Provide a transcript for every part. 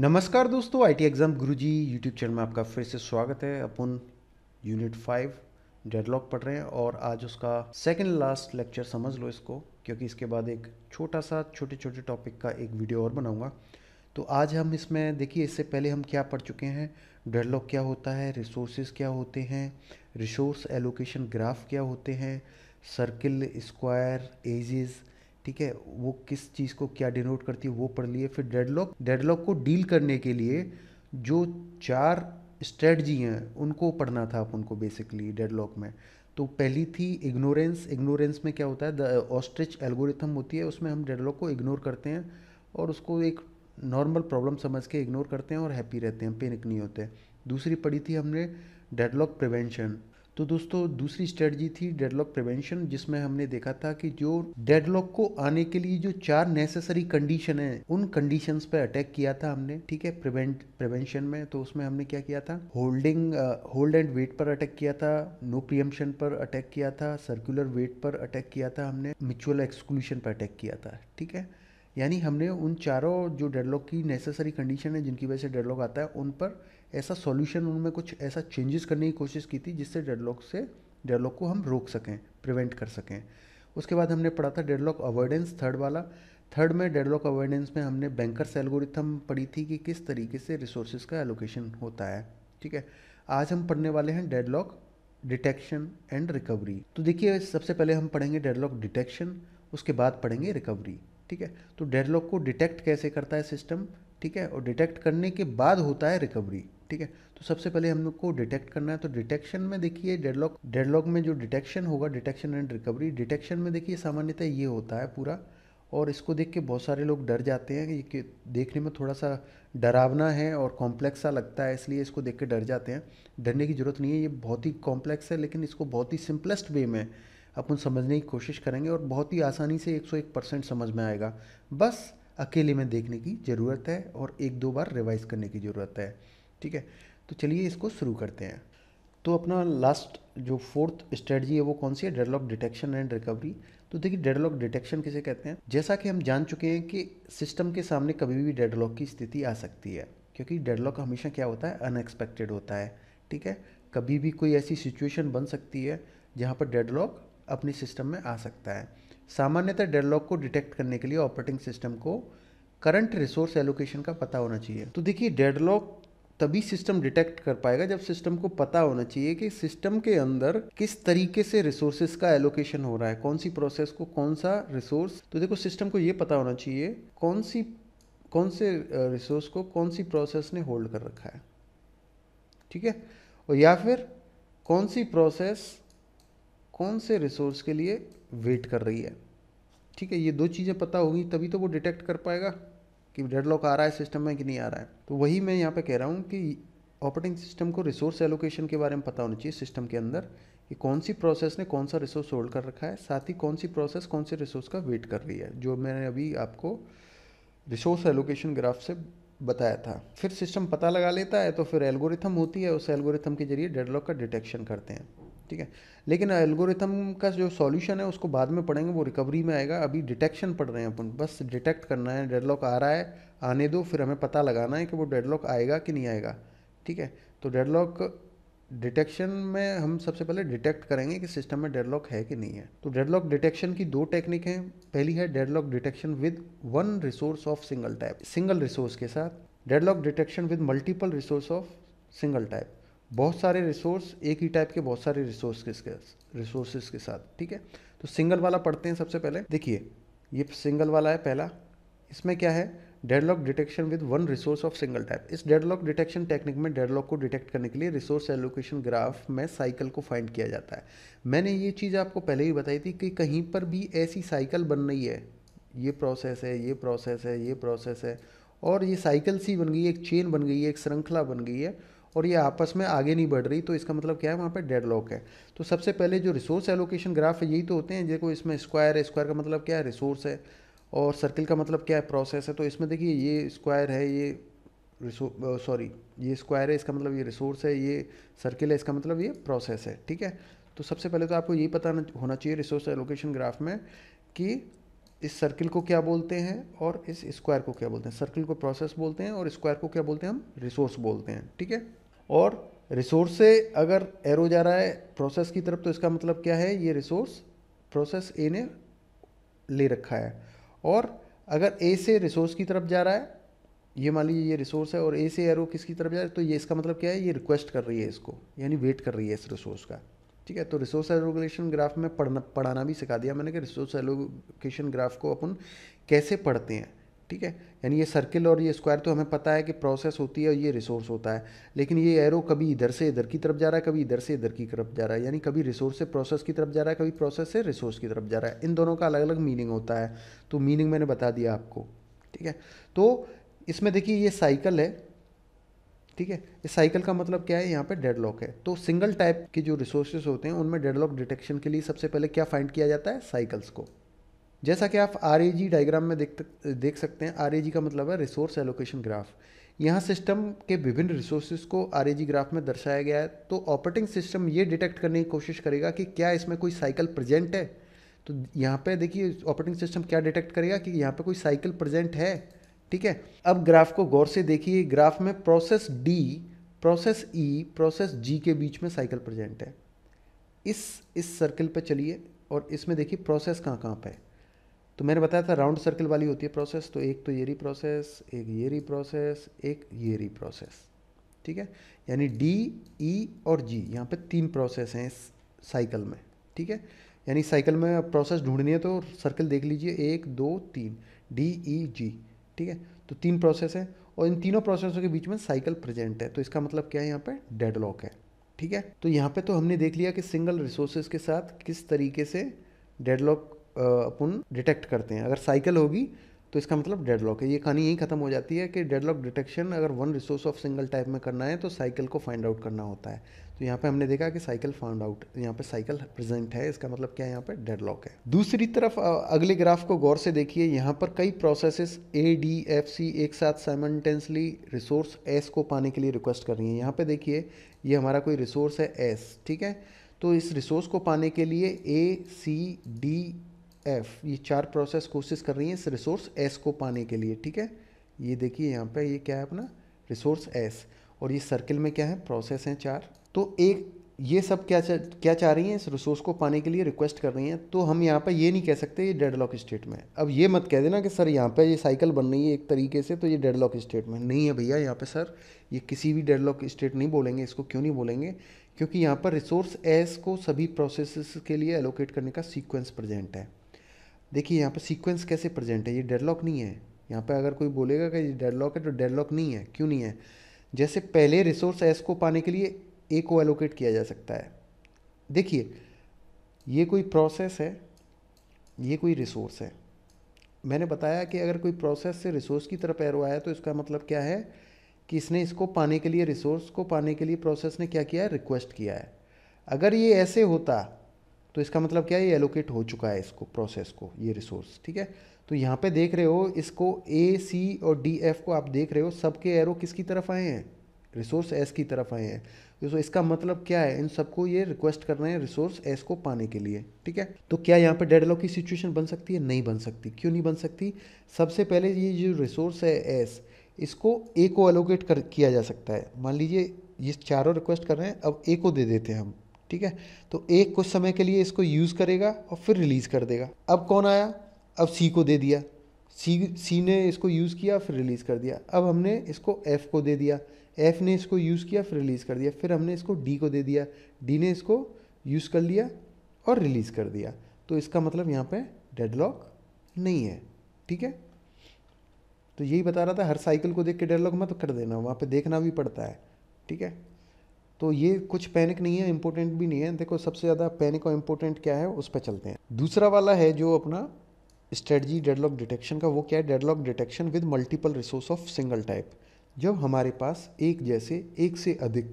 नमस्कार दोस्तों IT exam Guruji YouTube channel में आपका फिर से स्वागत है अपन यूनिट फाइव डेडलॉक पढ़ रहे हैं और आज उसका सेकंड लास्ट लेक्चर समझ लो इसको क्योंकि इसके बाद एक छोटा सा छोटे छोटे टॉपिक का एक वीडियो और बनाऊंगा तो आज हम इसमें देखिए इससे पहले हम क्या पढ़ चुके हैं डेडलॉक क्या होता है रिसोर्सेज क्या होते हैं रिसोर्स एलोकेशन ग्राफ क्या होते हैं सर्किल स्क्वायर एजिज़ ठीक है वो किस चीज़ को क्या डिनोट करती है वो पढ़ लिए फिर डेडलॉक डेडलॉक को डील करने के लिए जो चार स्ट्रेटजी हैं उनको पढ़ना था अपन को बेसिकली डेडलॉक में तो पहली थी इग्नोरेंस इग्नोरेंस में क्या होता है द ऑस्ट्रिच एल्गोरिथम होती है उसमें हम डेडलॉक को इग्नोर करते हैं और उसको एक नॉर्मल प्रॉब्लम समझ के इग्नोर करते हैं और हैप्पी रहते हैं पेनिक नहीं होते दूसरी पढ़ी थी हमने डेडलॉक प्रिवेंशन तो दोस्तों दूसरी स्ट्रेटजी थी डेडलॉक प्रिवेंशन जिसमें हमने देखा था कि जो डेडलॉक को आने के लिए जो चार नेसेसरी कंडीशन है उन कंडीशंस पे अटैक किया था हमने ठीक है प्रिवेंट प्रिवेंशन में तो उसमें हमने क्या किया था होल्डिंग होल्ड एंड वेट पर अटैक किया था नो प्रियम्पशन पर अटैक किया था सर्कुलर वेट पर अटैक किया था हमने म्यूचुअल एक्सक्लूशन पर अटैक किया था ठीक है यानी हमने उन चारों जो डेडलॉक की नेसेसरी कंडीशन है जिनकी वजह से डेडलॉक आता है उन पर ऐसा सॉल्यूशन उनमें कुछ ऐसा चेंजेस करने की कोशिश की थी जिससे डेडलॉक से डेडलॉक को हम रोक सकें प्रिवेंट कर सकें उसके बाद हमने पढ़ा था डेडलॉक अवॉइडेंस थर्ड वाला थर्ड में डेडलॉक अवॉइडेंस में हमने बैंकर्स एल्गोरिथम पढ़ी थी कि किस तरीके से रिसोर्सेज का एलोकेशन होता है ठीक है आज हम पढ़ने वाले हैं डेडलॉक डिटेक्शन एंड रिकवरी तो देखिए सबसे पहले हम पढ़ेंगे डेडलॉक डिटेक्शन उसके बाद पढ़ेंगे रिकवरी ठीक है तो डेडलॉक को डिटेक्ट कैसे करता है सिस्टम ठीक है और डिटेक्ट करने के बाद होता है रिकवरी ठीक है तो सबसे पहले हम लोग को डिटेक्ट करना है तो डिटेक्शन में देखिए डेडलॉक डेडलॉक में जो डिटेक्शन होगा डिटेक्शन एंड रिकवरी डिटेक्शन में देखिए सामान्यतः ये होता है पूरा और इसको देख के बहुत सारे लोग डर जाते हैं ये कि देखने में थोड़ा सा डरावना है और कॉम्प्लेक्स सा लगता है इसलिए इसको देख के डर जाते हैं डरने की ज़रूरत नहीं है ये बहुत ही कॉम्प्लेक्स है लेकिन इसको बहुत ही सिंपलेस्ट वे में अपन समझने की कोशिश करेंगे और बहुत ही आसानी से 101 परसेंट समझ में आएगा बस अकेले में देखने की ज़रूरत है और एक दो बार रिवाइज करने की ज़रूरत है ठीक है तो चलिए इसको शुरू करते हैं तो अपना लास्ट जो फोर्थ स्ट्रेटजी है वो कौन सी है डेडलॉक डिटेक्शन एंड रिकवरी तो देखिए डेडलॉक डिटेक्शन किसे कहते हैं जैसा कि हम जान चुके हैं कि सिस्टम के सामने कभी भी डेडलॉक की स्थिति आ सकती है क्योंकि डेडलॉक हमेशा क्या होता है अनएक्सपेक्टेड होता है ठीक है कभी भी कोई ऐसी सिचुएशन बन सकती है जहाँ पर डेडलॉक अपनी सिस्टम में आ सकता है सामान्यतः डेडलॉक को डिटेक्ट करने के लिए ऑपरेटिंग सिस्टम को करंट रिसोर्स एलोकेशन का पता होना चाहिए तो देखिए डेडलॉक तभी सिस्टम डिटेक्ट कर पाएगा जब सिस्टम को पता होना चाहिए कि सिस्टम के अंदर किस तरीके से रिसोर्सेज का एलोकेशन हो रहा है कौन सी प्रोसेस को कौन सा रिसोर्स तो देखो सिस्टम को ये पता होना चाहिए कौन सी कौन से रिसोर्स को कौन सी प्रोसेस ने होल्ड कर रखा है ठीक है और या फिर कौन सी प्रोसेस कौन से रिसोर्स के लिए वेट कर रही है ठीक है ये दो चीज़ें पता होगी तभी तो वो डिटेक्ट कर पाएगा कि डेडलॉक आ रहा है सिस्टम में कि नहीं आ रहा है तो वही मैं यहाँ पे कह रहा हूँ कि ऑपरेटिंग सिस्टम को रिसोर्स एलोकेशन के बारे में पता होना चाहिए सिस्टम के अंदर कि कौन सी प्रोसेस ने कौन सा रिसोर्स होल्ड कर रखा है साथ ही कौन सी प्रोसेस कौन से रिसोर्स का वेट कर रही है जो मैंने अभी आपको रिसोर्स एलोकेशन ग्राफ से बताया था फिर सिस्टम पता लगा लेता है तो फिर एल्गोरिथम होती है उस एल्गोरिथम के जरिए डेडलॉक का डिटेक्शन करते हैं ठीक है लेकिन एल्गोरिथम का जो सॉल्यूशन है उसको बाद में पढ़ेंगे वो रिकवरी में आएगा अभी डिटेक्शन पढ़ रहे हैं अपन बस डिटेक्ट करना है डेडलॉक आ रहा है आने दो फिर हमें पता लगाना है कि वो डेडलॉक आएगा कि नहीं आएगा ठीक है तो डेडलॉक डिटेक्शन में हम सबसे पहले डिटेक्ट करेंगे कि सिस्टम में डेडलॉक है कि नहीं है तो डेडलॉक डिटेक्शन की दो टेक्निक हैं पहली है deadlock detection with one resource of single type single resource के साथ deadlock detection with multiple resource of single type बहुत सारे रिसोर्स एक ही टाइप के बहुत सारे रिसोर्स के रिसोर्सेज के साथ ठीक है तो सिंगल वाला पढ़ते हैं सबसे पहले देखिए ये सिंगल वाला है पहला इसमें क्या है deadlock detection with one resource of single type इस डेडलॉक डिटेक्शन टेक्निक में डेडलॉक को डिटेक्ट करने के लिए रिसोर्स एलोकेशन ग्राफ में साइकिल को फाइंड किया जाता है मैंने ये चीज़ आपको पहले ही बताई थी कि कहीं पर भी ऐसी साइकिल बन रही है ये प्रोसेस है ये प्रोसेस है ये प्रोसेस है और ये साइकिल सी बन गई है एक चेन बन गई है एक श्रृंखला बन गई है और ये आपस में आगे नहीं बढ़ रही तो इसका मतलब क्या है वहाँ पर डेड लॉक है तो सबसे पहले जो रिसोर्स एलोकेशन ग्राफ है यही तो होते हैं देखो इसमें स्क्वायर है स्क्वायर का मतलब क्या है रिसोर्स है और सर्किल का मतलब क्या है प्रोसेस है तो इसमें देखिए ये स्क्वायर है ये सॉरी ये स्क्वायर है इसका मतलब ये रिसोर्स है ये सर्किल है इसका मतलब ये प्रोसेस है ठीक है तो सबसे पहले तो आपको ये पता होना चाहिए रिसोर्स एलोकेशन ग्राफ में कि इस सर्किल को क्या बोलते हैं और इस स्क्वायर को क्या बोलते हैं सर्किल को प्रोसेस बोलते हैं और स्क्वायर को क्या बोलते हैं हम रिसोर्स बोलते हैं ठीक है और रिसोर्स से अगर एरो जा रहा है प्रोसेस की तरफ तो इसका मतलब क्या है ये रिसोर्स प्रोसेस ए ने ले रखा है और अगर ए से रिसोर्स की तरफ जा रहा है ये मान लीजिए ये रिसोर्स है और ए से एरो किसकी तरफ जा रहा है तो ये इसका मतलब क्या है ये रिक्वेस्ट कर रही है इसको यानी वेट कर रही है इस रिसोर्स का ठीक है तो रिसोर्स एलोकेशन ग्राफ में पढ़ना पढ़ाना भी सिखा दिया मैंने कि रिसोर्स एलोकेशन ग्राफ को अपन कैसे पढ़ते हैं ठीक है यानी ये सर्किल और ये स्क्वायर तो हमें पता है कि प्रोसेस होती है और ये रिसोर्स होता है लेकिन ये एरो कभी इधर से इधर की तरफ जा रहा है कभी इधर से इधर की तरफ जा रहा है यानी कभी रिसोर्स से प्रोसेस की तरफ जा रहा है कभी प्रोसेस से रिसोर्स की तरफ जा रहा है इन दोनों का अलग अलग मीनिंग होता है तो मीनिंग मैंने बता दिया आपको ठीक है तो इसमें देखिए ये साइकिल है ठीक है इस साइकिल का मतलब क्या है यहाँ पे डेडलॉक है तो सिंगल टाइप के जो रिसोर्सेज होते हैं उनमें डेडलॉक डिटेक्शन के लिए सबसे पहले क्या फाइंड किया जाता है साइकिल्स को जैसा कि आप आर डायग्राम में देख देख सकते हैं आर का मतलब है रिसोर्स एलोकेशन ग्राफ यहाँ सिस्टम के विभिन्न रिसोर्सेज को आर ग्राफ में दर्शाया गया है तो ऑपरेटिंग सिस्टम ये डिटेक्ट करने की कोशिश करेगा कि क्या इसमें कोई साइकिल प्रेजेंट है तो यहाँ पे देखिए ऑपरेटिंग सिस्टम क्या डिटेक्ट करेगा कि यहाँ पे कोई साइकिल प्रेजेंट है ठीक है अब ग्राफ को गौर से देखिए ग्राफ में process D process E process G के बीच में साइकिल प्रेजेंट है इस इस सर्कल पर चलिए और इसमें देखिए प्रोसेस कहाँ कहाँ पर है तो मैंने बताया था राउंड सर्कल वाली होती है प्रोसेस तो एक तो ये री प्रोसेस एक ये री प्रोसेस एक ये री प्रोसेस ठीक है यानी डी ई e और जी यहाँ पे तीन प्रोसेस हैं इस साइकिल में ठीक है यानी साइकिल में प्रोसेस ढूंढनी है तो सर्कल देख लीजिए एक दो तीन डी ई जी ठीक है तो तीन प्रोसेस हैं और इन तीनों प्रोसेसों के बीच में साइकिल प्रेजेंट है तो इसका मतलब क्या है यहाँ पर डेडलॉक है ठीक है तो यहाँ पे तो हमने देख लिया कि सिंगल रिसोर्सेज के साथ किस तरीके से डेडलॉक अपन डिटेक्ट करते हैं अगर साइकिल होगी तो इसका मतलब डेडलॉक है ये कहानी यहीं ख़त्म हो जाती है कि डेडलॉक डिटेक्शन अगर one resource of single type में करना है तो साइकिल को फाइंड आउट करना होता है तो यहाँ पे हमने देखा कि साइकिल फाउंड आउट यहाँ पे साइकिल प्रेजेंट है इसका मतलब क्या है यहाँ पे डेडलॉक है दूसरी तरफ अगले ग्राफ को गौर से देखिए यहाँ पर कई processes A D F C एक साथ साइमटेंसली रिसोर्स एस को पाने के लिए रिक्वेस्ट कर रही हैं यहाँ पर देखिए ये हमारा कोई रिसोर्स है एस ठीक है तो इस रिसोर्स को पाने के लिए ए सी डी एफ ये चार प्रोसेस कोशिश कर रही हैं इस रिसोर्स एस को पाने के लिए ठीक है ये देखिए यहाँ पे ये क्या है अपना रिसोर्स एस और ये सर्किल में क्या है प्रोसेस हैं चार तो एक ये सब क्या चा, क्या चाह रही हैं इस रिसोर्स को पाने के लिए रिक्वेस्ट कर रही हैं तो हम यहाँ पर ये नहीं कह सकते ये डेड लॉक स्टेट में अब ये मत कह देना कि सर यहाँ पर ये साइकिल बन रही है एक तरीके से तो ये डेड लॉक स्टेट में नहीं है भैया यहाँ पर सर ये किसी भी डेड लॉक स्टेट नहीं बोलेंगे इसको क्यों नहीं बोलेंगे क्योंकि यहाँ पर रिसोर्स एस को सभी प्रोसेस के लिए एलोकेट करने का सीक्वेंस प्रेजेंट है देखिए यहाँ पर सीक्वेंस कैसे प्रेजेंट है ये डेडलॉक नहीं है यहाँ पे अगर कोई बोलेगा कि ये डेडलॉक है तो डेडलॉक नहीं है क्यों नहीं है जैसे पहले रिसोर्स एस को पाने के लिए ए को एलोकेट किया जा सकता है देखिए ये कोई प्रोसेस है ये कोई रिसोर्स है मैंने बताया कि अगर कोई प्रोसेस से रिसोर्स की तरफ एरो आया तो इसका मतलब क्या है कि इसने इसको पाने के लिए रिसोर्स को पाने के लिए प्रोसेस ने क्या किया है रिक्वेस्ट किया है अगर ये ऐसे होता तो इसका मतलब क्या है ये एलोकेट हो चुका है इसको प्रोसेस को ये रिसोर्स ठीक है तो यहाँ पे देख रहे हो इसको ए सी और डी एफ को आप देख रहे हो सबके एरो किसकी तरफ आए हैं रिसोर्स एस की तरफ आए हैं तो इसका मतलब क्या है इन सबको ये रिक्वेस्ट कर रहे हैं रिसोर्स एस को पाने के लिए ठीक है तो क्या यहाँ पे डेडलॉक की सिचुएशन बन सकती है नहीं बन सकती क्यों नहीं बन सकती सबसे पहले ये जो रिसोर्स है एस इसको ए को एलोकेट कर किया जा सकता है मान लीजिए ये चारों रिक्वेस्ट कर रहे हैं अब ए को दे देते हैं हम ठीक है तो एक कुछ समय के लिए इसको यूज़ करेगा और फिर रिलीज़ कर देगा अब कौन आया अब सी को दे दिया सी सी ने इसको यूज़ किया फिर रिलीज़ कर दिया अब हमने इसको एफ़ को दे दिया एफ़ ने इसको यूज़ किया फिर रिलीज़ कर दिया फिर हमने इसको डी को दे दिया डी ने इसको यूज़ कर लिया और रिलीज़ कर दिया तो इसका मतलब यहाँ पे डेडलॉक नहीं है ठीक है तो यही बता रहा था हर साइकिल को देख के डेडलॉक मत कर देना वहाँ पे देखना भी पड़ता है ठीक है तो ये कुछ पैनिक नहीं है इम्पोर्टेंट भी नहीं है देखो सबसे ज़्यादा पैनिक और इम्पोर्टेंट क्या है उस पर चलते हैं दूसरा वाला है जो अपना स्ट्रेटजी डेडलॉक डिटेक्शन का वो क्या है deadlock detection with multiple resource of single type जब हमारे पास एक जैसे एक से अधिक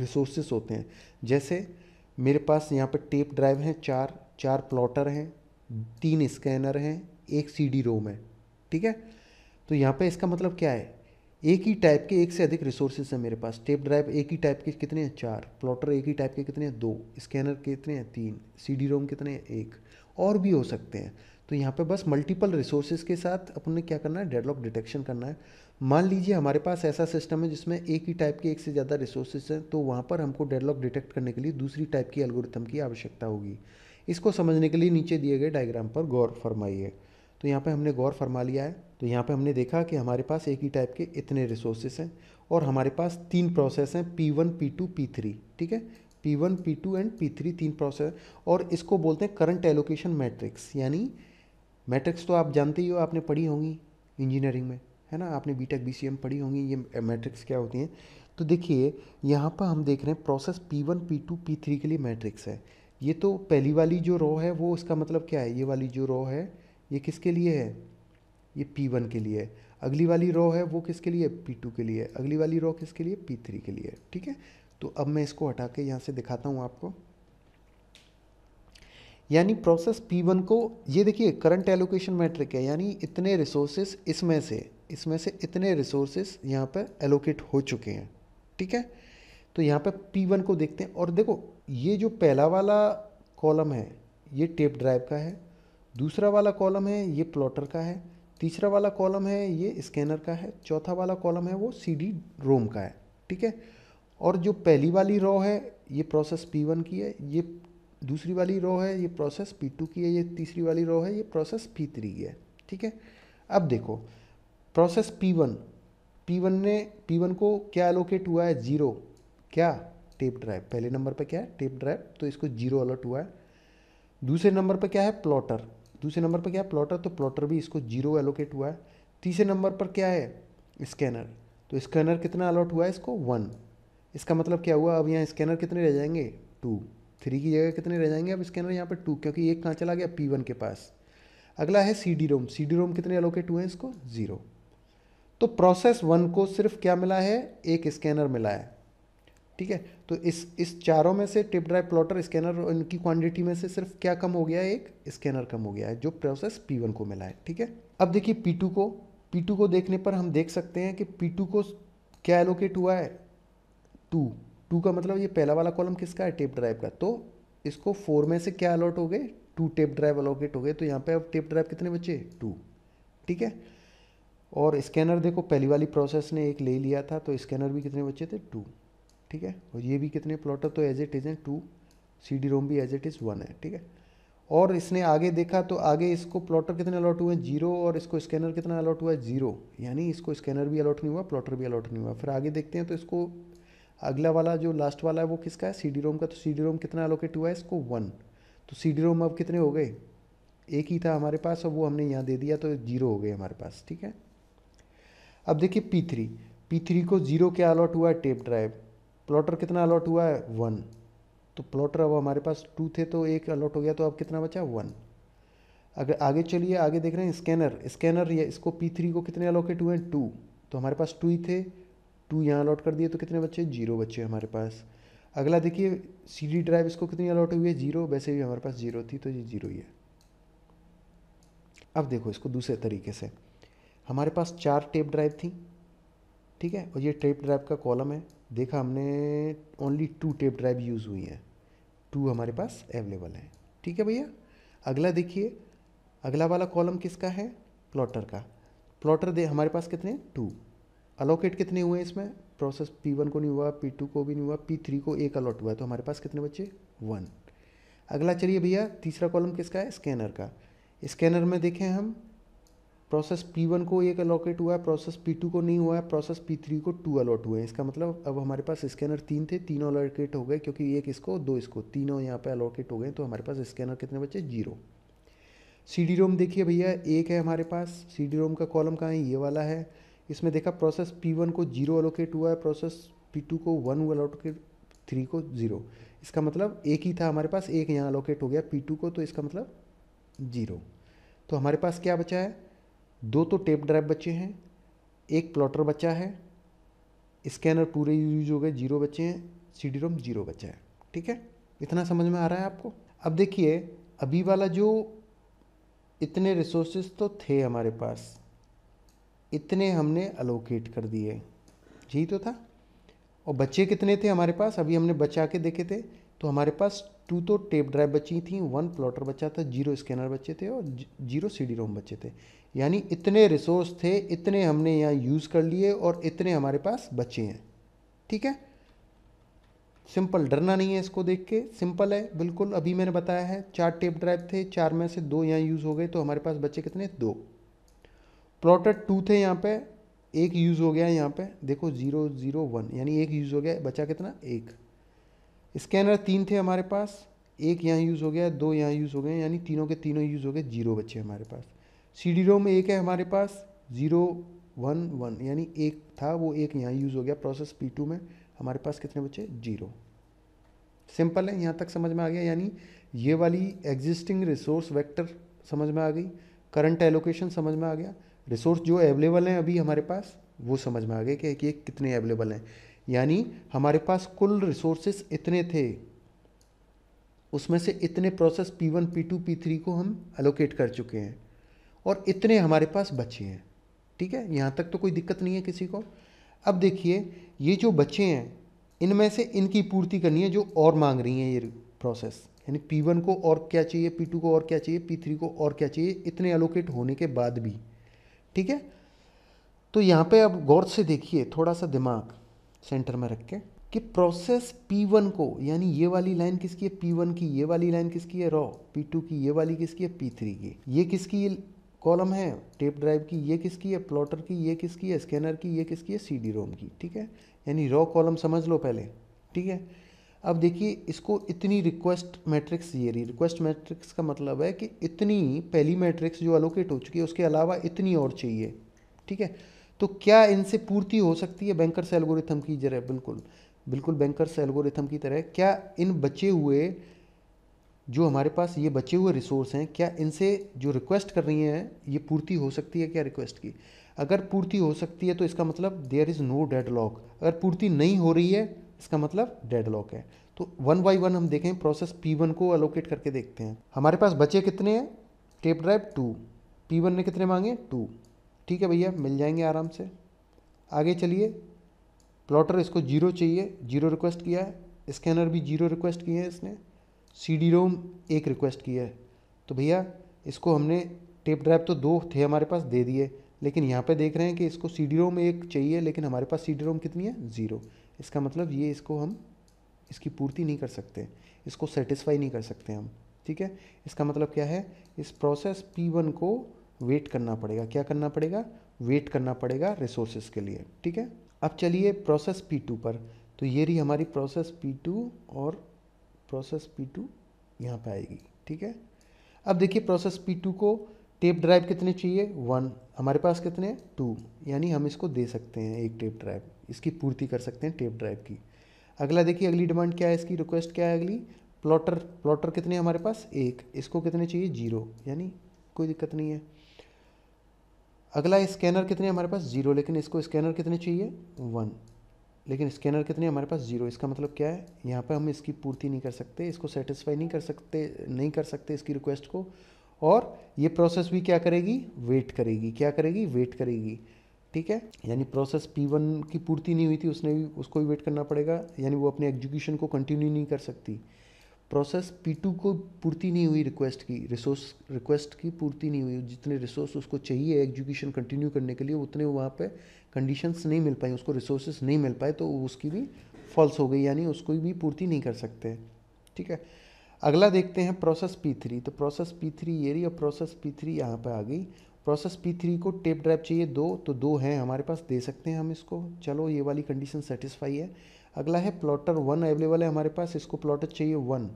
रिसोर्सेस होते हैं जैसे मेरे पास यहाँ पर टेप ड्राइव हैं चार चार प्लॉटर हैं तीन स्कैनर हैं एक सी डी रोम है ठीक है तो यहाँ पे इसका मतलब क्या है एक ही टाइप के एक से अधिक रिसोर्सेज हैं मेरे पास टेप ड्राइव एक ही टाइप के कितने हैं चार प्लॉटर एक ही टाइप के कितने हैं दो स्कैनर कितने हैं तीन सी रोम कितने हैं एक और भी हो सकते हैं तो यहाँ पे बस मल्टीपल रिसोर्सेज के साथ अपने क्या करना है डेडलॉक डिटेक्शन करना है मान लीजिए हमारे पास ऐसा सिस्टम है जिसमें एक ही टाइप के एक से ज़्यादा रिसोर्सेज हैं तो वहाँ पर हमको डेडलॉक डिटेक्ट करने के लिए दूसरी टाइप की एल्गोरिथम की आवश्यकता होगी इसको समझने के लिए नीचे दिए गए डायग्राम पर गौर फरमाइए तो यहाँ पर हमने गौर फरमा लिया है तो यहाँ पे हमने देखा कि हमारे पास एक ही टाइप के इतने रिसोर्सेस हैं और हमारे पास तीन प्रोसेस हैं P one P two P three ठीक है P one P two and P three तीन प्रोसेस और इसको बोलते हैं करंट एलोकेशन मैट्रिक्स यानी मैट्रिक्स तो आप जानते ही हो आपने पढ़ी होंगी इंजीनियरिंग में है ना आपने B tech B C M पढ़ी होंगी ये मैट्रिक्स क्या होती हैं तो देखिए यहाँ पर हम देख रहे हैं process P one P two P three के लिए मैट्रिक्स है ये तो पहली वाली जो रो है वो इसका मतलब क्या है ये वाली जो रो है ये किसके लिए है ये पी वन के लिए अगली वाली रो है वो किसके लिए पी टू के लिए अगली वाली रो किसके लिए पी थ्री के लिए ठीक है तो अब मैं इसको हटा के यहाँ से दिखाता हूँ आपको यानी प्रोसेस P1 को ये देखिए करंट एलोकेशन मैट्रिक है यानी इतने रिसोर्सेस इसमें से इसमें से इतने रिसोर्सेस यहाँ पर एलोकेट हो चुके हैं ठीक है तो यहाँ पर P1 को देखते हैं और देखो ये जो पहला वाला कॉलम है ये टेप ड्राइव का है दूसरा वाला कॉलम है ये प्लॉटर का है तीसरा वाला कॉलम है ये स्कैनर का है चौथा वाला कॉलम है वो सी डी रोम का है ठीक है और जो पहली वाली रॉ है ये प्रोसेस पी वन की है ये दूसरी वाली रॉ है ये प्रोसेस पी टू की है ये तीसरी वाली रॉ है ये प्रोसेस पी थ्री की है ठीक है अब देखो process P one P one ने पी वन को क्या एलोकेट हुआ है जीरो क्या टेप ड्राइव पहले नंबर पर क्या है टेप ड्राइव तो इसको जीरो अलर्ट हुआ है दूसरे नंबर पर क्या है प्लॉटर दूसरे नंबर पर क्या है प्लॉटर तो प्लॉटर भी इसको जीरो एलोकेट हुआ है तीसरे नंबर पर क्या है स्कैनर तो स्कैनर कितना अलॉट हुआ है इसको वन इसका मतलब क्या हुआ अब यहाँ स्कैनर कितने रह जाएंगे टू थ्री की जगह कितने रह जाएंगे अब स्कैनर यहाँ पर टू क्योंकि एक कहाँ चला गया पी वन के पास अगला है सी डी रोम सी डी रोम कितने एलोकेट हुए हैं इसको ज़ीरो तो प्रोसेस वन को सिर्फ क्या मिला है एक स्कैनर मिला है ठीक है तो इस इस चारों में से टिप ड्राइव प्लॉटर स्कैनर इनकी क्वांटिटी में से सिर्फ क्या कम हो गया है एक स्कैनर कम हो गया है जो प्रोसेस पी वन को मिला है ठीक है अब देखिए पी टू को पी टू को देखने पर हम देख सकते हैं कि पी टू को क्या एलोकेट हुआ है टू टू का मतलब ये पहला वाला कॉलम किसका है टेप ड्राइव का तो इसको फोर में से क्या अलॉट हो गए टू टेप ड्राइव अलोकेट हो गए तो यहाँ पे अब टेप ड्राइव कितने बचे टू ठीक है और स्कैनर देखो पहली वाली प्रोसेस ने एक ले लिया था तो स्कैनर भी कितने बचे थे टू ठीक है और ये भी कितने प्लॉट है तो एज इट इज हैं टू सी डी रोम भी एज इट इज़ वन है ठीक है और इसने आगे देखा तो आगे इसको प्लॉटर कितने अलॉट हुए हैं जीरो और इसको स्कैनर कितना अलॉट हुआ है जीरो यानी इसको स्कैनर भी अलॉट नहीं हुआ प्लॉटर भी अलॉट नहीं हुआ फिर आगे देखते हैं तो इसको अगला वाला जो लास्ट वाला है वो किसका है सी डी रोम का तो सी डी रोम कितना अलोकेट हुआ है इसको वन तो सी डी रोम अब कितने हो गए एक ही था हमारे पास और वो हमने यहाँ दे दिया तो जीरो हो गए हमारे पास ठीक है अब देखिए पी थ्री पी थ्री को जीरो क्या अलॉट हुआ है टेप ड्राइव प्लॉटर कितना अलॉट हुआ है वन तो प्लॉटर अब हमारे पास टू थे तो एक अलॉट हो गया तो अब कितना बचा वन अगर आगे चलिए आगे देख रहे हैं स्कैनर स्कैनर ये इसको पी थ्री को कितने अलॉकेट हुए हैं टू तो हमारे पास टू ही थे टू यहाँ अलॉट कर दिए तो कितने बच्चे जीरो बच्चे हमारे पास अगला देखिए सी डी ड्राइव इसको कितनी अलॉट हुई है जीरो वैसे भी हमारे पास जीरो थी तो ये जीरो ही है अब देखो इसको दूसरे तरीके से हमारे पास चार टेप ड्राइव थी ठीक है और ये टेप ड्राइव का कॉलम है देखा हमने only two tape drive use हुई हैं टू हमारे पास अवेलेबल हैं ठीक है भैया अगला देखिए अगला वाला कॉलम किसका है प्लॉटर का प्लॉटर दे हमारे पास कितने टू अलोकेट कितने हुए हैं इसमें प्रोसेस पी वन को नहीं हुआ पी टू को भी नहीं हुआ पी थ्री को एक अलॉट हुआ तो हमारे पास कितने बच्चे वन अगला चलिए भैया तीसरा कॉलम किसका है स्कैनर का स्कैनर में देखें हम प्रोसेस P1 को एक अलॉकेट हुआ है प्रोसेस P2 को नहीं हुआ है प्रोसेस P3 को टू अलॉट हुए हैं इसका मतलब अब हमारे पास स्कैनर तीन थे तीनों अलॉकेट हो गए क्योंकि एक इसको दो इसको तीनों यहाँ पे अलॉकेट हो गए तो हमारे पास स्कैनर कितने बचे जीरो सी डी रोम देखिए भैया एक है हमारे पास सी डी रोम का कॉलम कहाँ है ये वाला है इसमें देखा प्रोसेस पी वन को जीरो अलोकेट हुआ है प्रोसेस पी टू को वन अलॉकेट थ्री को ज़ीरो इसका मतलब एक ही था हमारे पास एक यहाँ अलोकेट हो गया पी टू को तो इसका मतलब ज़ीरो तो हमारे पास क्या बचा है दो तो टेप ड्राइव बचे हैं एक प्लॉटर बचा है स्कैनर पूरे यूज हो गए जीरो बचे हैं सी डी रोम जीरो बचा है ठीक है इतना समझ में आ रहा है आपको अब देखिए अभी वाला जो इतने रिसोर्सेज तो थे हमारे पास इतने हमने अलोकेट कर दिए यही तो था और बच्चे कितने थे हमारे पास अभी हमने बचा के देखे थे तो हमारे पास टू तो टेप ड्राइव बची थी वन प्लॉटर बचा था जीरो स्कैनर बचे थे और जीरो सी डी रोम बचे थे यानी इतने रिसोर्स थे इतने हमने यहाँ यूज़ कर लिए और इतने हमारे पास बचे हैं ठीक है सिंपल डरना नहीं है इसको देख के सिंपल है बिल्कुल अभी मैंने बताया है चार टेप ड्राइव थे चार में से दो यहाँ यूज़ हो गए तो हमारे पास बचे कितने दो प्लॉटर टू थे यहाँ पे एक यूज़ हो गया यहाँ पे देखो ज़ीरो ज़ीरो वन यानी एक यूज़ हो गया बचा कितना एक स्कैनर तीन थे हमारे पास एक यहाँ यूज़ हो गया दो यहाँ यूज़ हो गए यानी तीनों के तीनों यूज़ हो गए जीरो बचे हमारे पास सी डी रोम एक है हमारे पास ज़ीरो वन वन यानी एक था वो एक यहाँ यूज़ हो गया प्रोसेस पी टू में हमारे पास कितने बचे जीरो सिंपल है यहाँ तक समझ में आ गया यानी ये वाली एग्जिस्टिंग रिसोर्स वैक्टर समझ में आ गई करंट एलोकेशन समझ में आ गया रिसोर्स जो अवेलेबल हैं अभी हमारे पास वो समझ में आ गए कि, कि कितने अवेलेबल हैं यानी हमारे पास कुल रिसोर्सेस इतने थे उसमें से इतने प्रोसेस P1, P2, P3 को हम एलोकेट कर चुके हैं और इतने हमारे पास बचे हैं ठीक है यहाँ तक तो कोई दिक्कत नहीं है किसी को अब देखिए ये जो बच्चे हैं इनमें से इनकी पूर्ति करनी है जो और मांग रही हैं ये प्रोसेस यानी P1 को और क्या चाहिए P2 को और क्या चाहिए P3 को और क्या चाहिए इतने एलोकेट होने के बाद भी ठीक है तो यहाँ पे अब गौर से देखिए थोड़ा सा दिमाग सेंटर में रख के कि प्रोसेस P1 को यानी ये वाली लाइन किसकी है P1 की ये वाली लाइन किसकी है रॉ P2 की ये वाली किसकी है P3 की ये किसकी ये कॉलम है टेप ड्राइव की ये किसकी है प्लॉटर की ये किसकी है स्कैनर की ये किसकी है सी डी रोम की ठीक है यानी रॉ कॉलम समझ लो पहले ठीक है अब देखिए इसको इतनी रिक्वेस्ट मैट्रिक्स ये रही रिक्वेस्ट मैट्रिक्स का मतलब है कि इतनी पहली मैट्रिक्स जो अलोकेट हो चुकी है उसके अलावा इतनी और चाहिए ठीक है तो क्या इनसे पूर्ति हो सकती है बैंकर्स एल्गोरिथम की जरा बिल्कुल बिल्कुल बैंकर्स एल्गोरिथम की तरह क्या इन बचे हुए जो हमारे पास ये बचे हुए रिसोर्स हैं क्या इनसे जो रिक्वेस्ट कर रही हैं ये पूर्ति हो सकती है क्या रिक्वेस्ट की अगर पूर्ति हो सकती है तो इसका मतलब there is no deadlock अगर पूर्ति नहीं हो रही है इसका मतलब डेड लॉक है तो वन बाई वन हम देखें प्रोसेस पी वन को अलोकेट करके देखते हैं हमारे पास बचे कितने हैं tape drive two P one ने कितने मांगे टू ठीक है भैया मिल जाएंगे आराम से आगे चलिए प्लॉटर इसको जीरो चाहिए जीरो रिक्वेस्ट किया है स्कैनर भी जीरो रिक्वेस्ट किए हैं इसने सी डी रोम एक रिक्वेस्ट किया है तो भैया इसको हमने टेप ड्राइव तो दो थे हमारे पास दे दिए लेकिन यहाँ पे देख रहे हैं कि इसको सी डी रोम एक चाहिए लेकिन हमारे पास सी डी रोम कितनी है ज़ीरो इसका मतलब ये इसको हम इसकी पूर्ति नहीं कर सकते इसको सेटिस्फाई नहीं कर सकते हम ठीक है इसका मतलब क्या है इस प्रोसेस पी वन को वेट करना पड़ेगा क्या करना पड़ेगा वेट करना पड़ेगा रिसोर्सेज के लिए ठीक है अब चलिए प्रोसेस पी टू पर तो ये रही हमारी प्रोसेस पी टू और प्रोसेस पी टू यहाँ पर आएगी ठीक है अब देखिए प्रोसेस पी टू को टेप ड्राइव कितने चाहिए वन हमारे पास कितने हैं टू यानी हम इसको दे सकते हैं एक टेप ड्राइव इसकी पूर्ति कर सकते हैं टेप ड्राइव की अगला देखिए अगली डिमांड क्या है इसकी रिक्वेस्ट क्या है अगली प्लॉटर प्लॉटर कितने हमारे पास एक इसको कितने चाहिए जीरो यानी कोई दिक्कत नहीं है अगला स्कैनर कितने हमारे पास जीरो लेकिन इसको स्कैनर कितने चाहिए वन लेकिन स्कैनर कितने हमारे पास जीरो इसका मतलब क्या है यहाँ पर हम इसकी पूर्ति नहीं कर सकते इसको सेटिस्फाई नहीं कर सकते नहीं कर सकते इसकी रिक्वेस्ट को और ये प्रोसेस भी क्या करेगी वेट करेगी क्या करेगी वेट करेगी ठीक है यानी प्रोसेस P1 की पूर्ति नहीं हुई थी उसने भी उसको भी वेट करना पड़ेगा यानी वो अपने एग्जीक्यूशन को कंटिन्यू नहीं कर सकती प्रोसेस P2 को पूर्ति नहीं हुई रिक्वेस्ट की रिसोर्स रिक्वेस्ट की पूर्ति नहीं हुई जितने रिसोर्स उसको चाहिए एग्जीक्यूशन कंटिन्यू करने के लिए उतने वहाँ पे कंडीशंस नहीं मिल पाई उसको रिसोर्सेस नहीं मिल पाए तो उसकी भी फॉल्स हो गई यानी उसको भी पूर्ति नहीं कर सकते ठीक है अगला देखते हैं प्रोसेस P3 तो प्रोसेस P3 ये रही और प्रोसेस P3 थ्री यहाँ पर आ गई प्रोसेस P3 को टेप ड्राइव चाहिए दो तो दो हैं हमारे पास दे सकते हैं हम इसको चलो ये वाली कंडीशन सेटिस्फाई है अगला है प्लॉटर वन अवेलेबल है हमारे पास इसको प्लॉटर चाहिए वन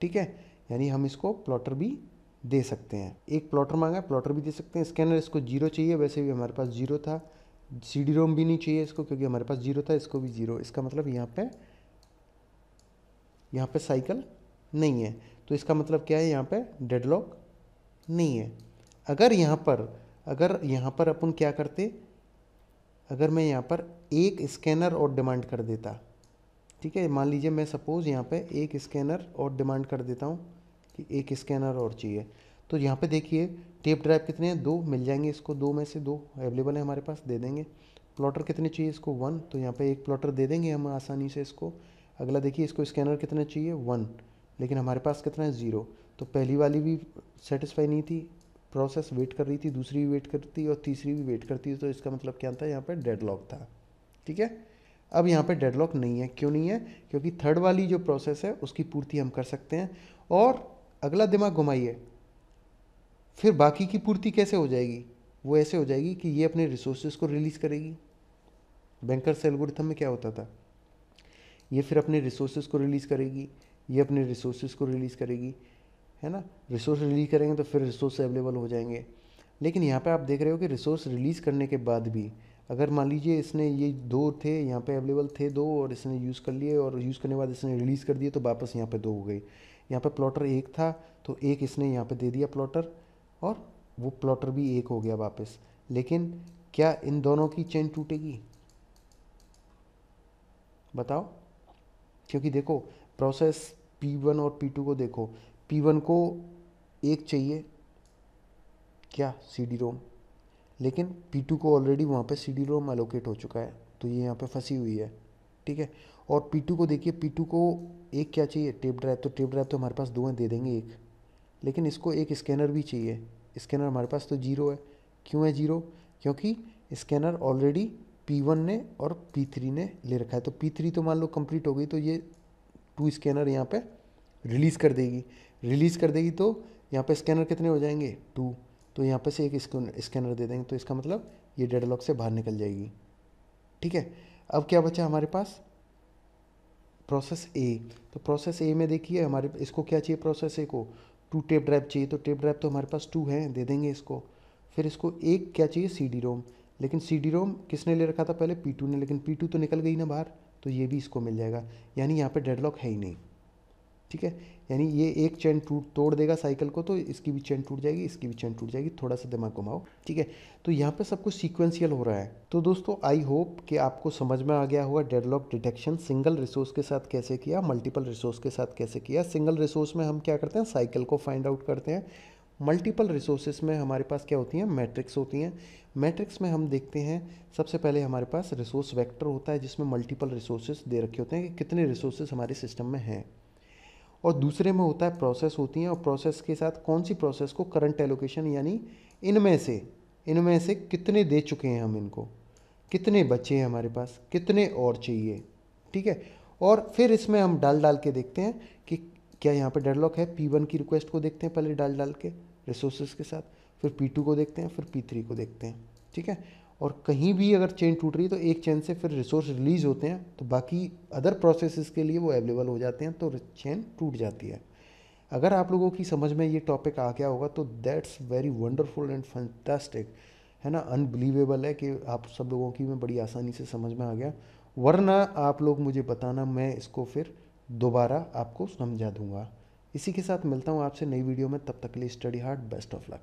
ठीक है यानी हम इसको प्लॉटर भी दे सकते हैं एक प्लॉटर मांगा प्लॉटर भी दे सकते हैं स्कैनर इसको जीरो चाहिए वैसे भी हमारे पास जीरो था सी डी रोम भी नहीं चाहिए इसको क्योंकि हमारे पास जीरो था इसको भी जीरो इसका मतलब यहाँ पे यहाँ पे साइकिल नहीं है तो इसका मतलब क्या है यहाँ पे डेडलॉक नहीं है अगर यहाँ पर अगर यहाँ पर अपन क्या करते अगर मैं यहाँ पर एक स्कैनर और डिमांड कर देता ठीक है मान लीजिए मैं सपोज़ यहाँ पे एक स्कैनर और डिमांड कर देता हूँ कि एक स्कैनर और चाहिए तो यहाँ पे देखिए टेप ड्राइव कितने हैं दो मिल जाएंगे इसको दो में से दो अवेलेबल है हमारे पास दे देंगे प्लॉटर कितने चाहिए इसको वन तो यहाँ पे एक प्लॉटर दे देंगे हम आसानी से इसको अगला देखिए इसको स्कैनर कितना चाहिए वन लेकिन हमारे पास कितना है ज़ीरो तो पहली वाली भी सेटिस्फाई नहीं थी प्रोसेस वेट कर रही थी दूसरी भी वेट करती और तीसरी भी वेट करती तो इसका मतलब क्या था यहाँ पर डेडलॉक था ठीक है अब यहाँ पर डेडलॉक नहीं है क्यों नहीं है क्योंकि थर्ड वाली जो प्रोसेस है उसकी पूर्ति हम कर सकते हैं और अगला दिमाग घुमाइए फिर बाकी की पूर्ति कैसे हो जाएगी वो ऐसे हो जाएगी कि ये अपने रिसोर्सेज को रिलीज़ करेगी बैंकर से में क्या होता था ये फिर अपने रिसोर्सेज को रिलीज़ करेगी ये अपने रिसोर्सेज को रिलीज़ करेगी है ना रिसोर्स रिलीज करेंगे तो फिर रिसोर्स अवेलेबल हो जाएंगे लेकिन यहाँ पे आप देख रहे हो कि रिसोर्स रिलीज़ करने के बाद भी अगर मान लीजिए इसने ये दो थे यहाँ पे अवेलेबल थे दो और इसने यूज़ कर लिए और यूज़ करने के बाद इसने रिलीज़ कर दिए तो वापस यहाँ पे दो हो गई यहाँ पे प्लॉटर एक था तो एक इसने यहाँ पे दे दिया प्लॉटर और वो प्लॉटर भी एक हो गया वापस लेकिन क्या इन दोनों की चेन टूटेगी बताओ क्योंकि देखो प्रोसेस P1 और P2 को देखो पी वन को एक चाहिए क्या सी डी रोम लेकिन पी टू को ऑलरेडी वहाँ पे सी डी रोम एलोकेट हो चुका है तो ये यहाँ पे फंसी हुई है ठीक है और पी टू को देखिए पी टू को एक क्या चाहिए टेप ड्राइव तो टेप ड्राइव तो हमारे पास दो हैं दे देंगे एक लेकिन इसको एक स्कैनर भी चाहिए स्कैनर हमारे पास तो जीरो है क्यों है जीरो क्योंकि स्कैनर ऑलरेडी पी वन ने और पी थ्री ने ले रखा है तो पी थ्री तो मान लो कंप्लीट हो गई तो ये टू स्कैनर यहाँ पे रिलीज़ कर देगी रिलीज़ कर देगी तो यहाँ पे स्कैनर कितने हो जाएंगे टू तो यहाँ पे से एक स्कैनर दे देंगे तो इसका मतलब ये डेडलॉक से बाहर निकल जाएगी ठीक है अब क्या बचा हमारे पास प्रोसेस ए तो प्रोसेस ए में देखिए हमारे इसको क्या चाहिए प्रोसेस ए को टू टेप ड्राइव चाहिए तो टेप ड्राइव तो हमारे पास टू हैं दे देंगे इसको फिर इसको एक क्या चाहिए सी डी रोम लेकिन सी डी रोम किसने ले रखा था पहले पी टू ने लेकिन पी टू तो निकल गई ना बाहर तो ये भी इसको मिल जाएगा यानी यहाँ पर डेडलॉक है ही नहीं ठीक है यानी ये एक चैन टूट तोड़ देगा साइकिल को तो इसकी भी चैन टूट जाएगी इसकी भी चैन टूट जाएगी थोड़ा सा दिमाग घुमाओ ठीक है तो यहाँ पे सब कुछ सीक्वेंशियल हो रहा है तो दोस्तों आई होप कि आपको समझ में आ गया होगा डेडलॉक डिटेक्शन सिंगल रिसोर्स के साथ कैसे किया मल्टीपल रिसोर्स के साथ कैसे किया सिंगल रिसोर्स में हम क्या करते हैं साइकिल को फाइंड आउट करते हैं मल्टीपल रिसोर्सेज में हमारे पास क्या होती हैं मैट्रिक्स होती हैं मैट्रिक्स में हम देखते हैं सबसे पहले हमारे पास रिसोर्स वेक्टर होता है जिसमें मल्टीपल रिसोर्सेज दे रखे होते हैं कि कितने रिसोर्सेज हमारे सिस्टम में हैं और दूसरे में होता है प्रोसेस होती हैं और प्रोसेस के साथ कौन सी प्रोसेस को करंट एलोकेशन यानी इनमें से इनमें से कितने दे चुके हैं हम इनको कितने बचे हैं हमारे पास कितने और चाहिए ठीक है और फिर इसमें हम डाल डाल के देखते हैं कि क्या यहाँ पे डेडलॉक है पी वन की रिक्वेस्ट को देखते हैं पहले डाल डाल के रिसोर्सेज के साथ फिर पी टू को देखते हैं फिर पी थ्री को देखते हैं ठीक है और कहीं भी अगर चेन टूट रही है तो एक चेन से फिर रिसोर्स रिलीज़ होते हैं तो बाकी अदर प्रोसेसेस के लिए वो अवेलेबल हो जाते हैं तो चेन टूट जाती है अगर आप लोगों की समझ में ये टॉपिक आ गया होगा तो that's very wonderful and fantastic है ना अनबिलीवेबल है कि आप सब लोगों की मैं बड़ी आसानी से समझ में आ गया वरना आप लोग मुझे बताना मैं इसको फिर दोबारा आपको समझा दूंगा इसी के साथ मिलता हूँ आपसे नई वीडियो में तब तक के लिए study hard best of luck